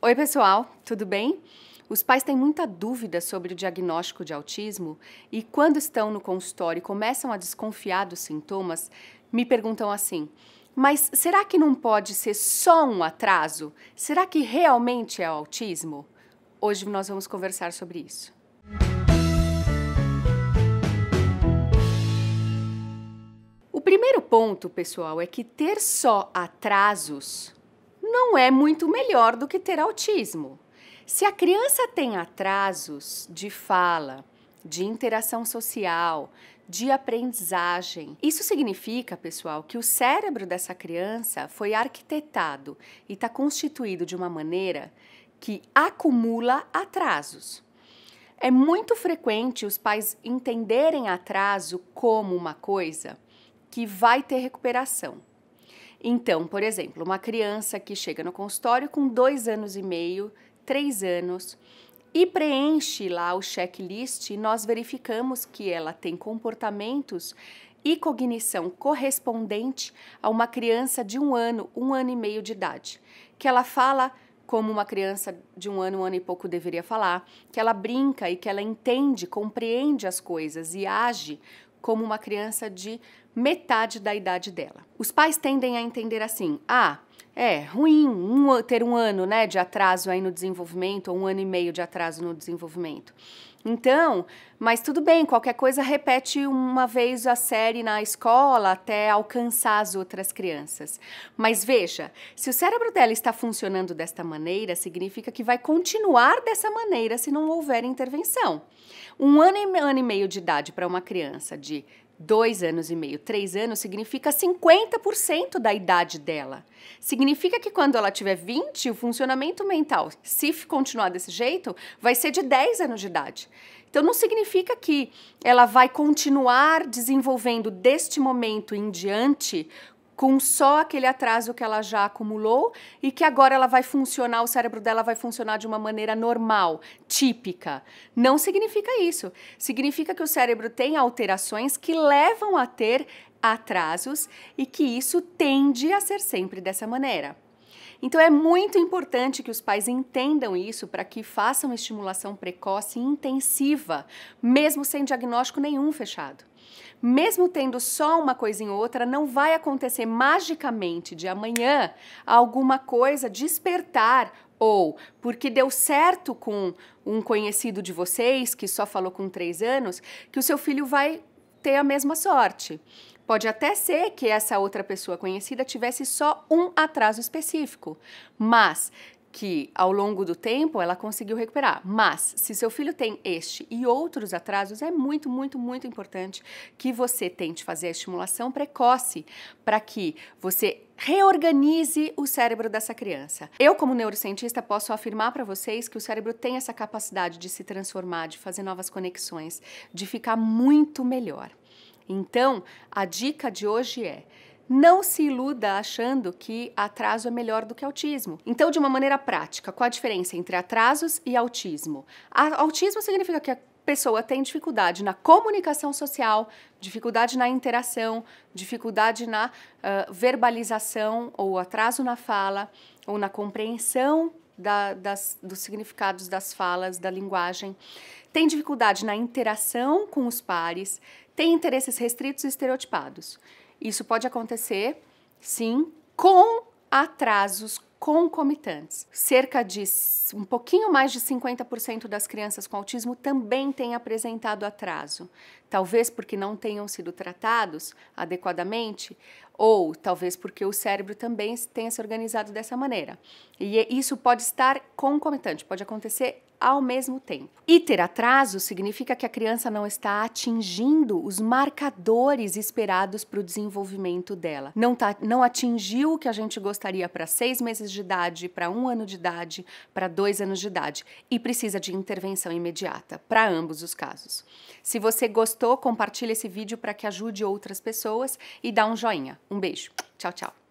Oi, pessoal, tudo bem? Os pais têm muita dúvida sobre o diagnóstico de autismo e, quando estão no consultório e começam a desconfiar dos sintomas, me perguntam assim: mas será que não pode ser só um atraso? Será que realmente é autismo? Hoje nós vamos conversar sobre isso. O primeiro ponto, pessoal, é que ter só atrasos não é muito melhor do que ter autismo. Se a criança tem atrasos de fala, de interação social, de aprendizagem. Isso significa, pessoal, que o cérebro dessa criança foi arquitetado e está constituído de uma maneira que acumula atrasos. É muito frequente os pais entenderem atraso como uma coisa que vai ter recuperação. Então, por exemplo, uma criança que chega no consultório com dois anos e meio, três anos, e preenche lá o checklist, nós verificamos que ela tem comportamentos e cognição correspondente a uma criança de um ano, um ano e meio de idade, que ela fala como uma criança de um ano, um ano e pouco deveria falar, que ela brinca e que ela entende, compreende as coisas e age como uma criança de metade da idade dela. Os pais tendem a entender assim: ah, é ruim um, ter um ano né, de atraso aí no desenvolvimento, ou um ano e meio de atraso no desenvolvimento. Então, mas tudo bem, qualquer coisa repete uma vez a série na escola até alcançar as outras crianças. Mas veja, se o cérebro dela está funcionando desta maneira, significa que vai continuar dessa maneira se não houver intervenção. Um ano e, ano e meio de idade para uma criança de dois anos e meio, três anos, significa 50% da idade dela. Significa que quando ela tiver 20, o funcionamento mental, se continuar desse jeito, vai ser de 10 anos de idade. Então não significa que ela vai continuar desenvolvendo deste momento em diante com só aquele atraso que ela já acumulou e que agora ela vai funcionar, o cérebro dela vai funcionar de uma maneira normal, típica. Não significa isso. Significa que o cérebro tem alterações que levam a ter atrasos e que isso tende a ser sempre dessa maneira. Então é muito importante que os pais entendam isso para que façam estimulação precoce e intensiva, mesmo sem diagnóstico nenhum fechado. Mesmo tendo só uma coisa em outra, não vai acontecer magicamente de amanhã alguma coisa despertar ou porque deu certo com um conhecido de vocês que só falou com três anos, que o seu filho vai ter a mesma sorte. Pode até ser que essa outra pessoa conhecida tivesse só um atraso específico, mas que ao longo do tempo ela conseguiu recuperar. Mas se seu filho tem este e outros atrasos, é muito, muito, muito importante que você tente fazer a estimulação precoce para que você reorganize o cérebro dessa criança. Eu, como neurocientista, posso afirmar para vocês que o cérebro tem essa capacidade de se transformar, de fazer novas conexões, de ficar muito melhor. Então, a dica de hoje é não se iluda achando que atraso é melhor do que autismo. Então, de uma maneira prática, qual a diferença entre atrasos e autismo? A autismo significa que a pessoa tem dificuldade na comunicação social, dificuldade na interação, dificuldade na uh, verbalização ou atraso na fala ou na compreensão da, das, dos significados das falas, da linguagem. Tem dificuldade na interação com os pares, tem interesses restritos e estereotipados. Isso pode acontecer, sim, com atrasos concomitantes. Cerca de um pouquinho mais de 50% das crianças com autismo também têm apresentado atraso, talvez porque não tenham sido tratados adequadamente ou talvez porque o cérebro também tenha se organizado dessa maneira. E é, isso pode estar concomitante, pode acontecer ao mesmo tempo. E ter atraso significa que a criança não está atingindo os marcadores esperados para o desenvolvimento dela. Não, tá, não atingiu o que a gente gostaria para seis meses de idade, para um ano de idade, para dois anos de idade e precisa de intervenção imediata para ambos os casos. Se você gostou, compartilhe esse vídeo para que ajude outras pessoas e dá um joinha. Um beijo. Tchau, tchau.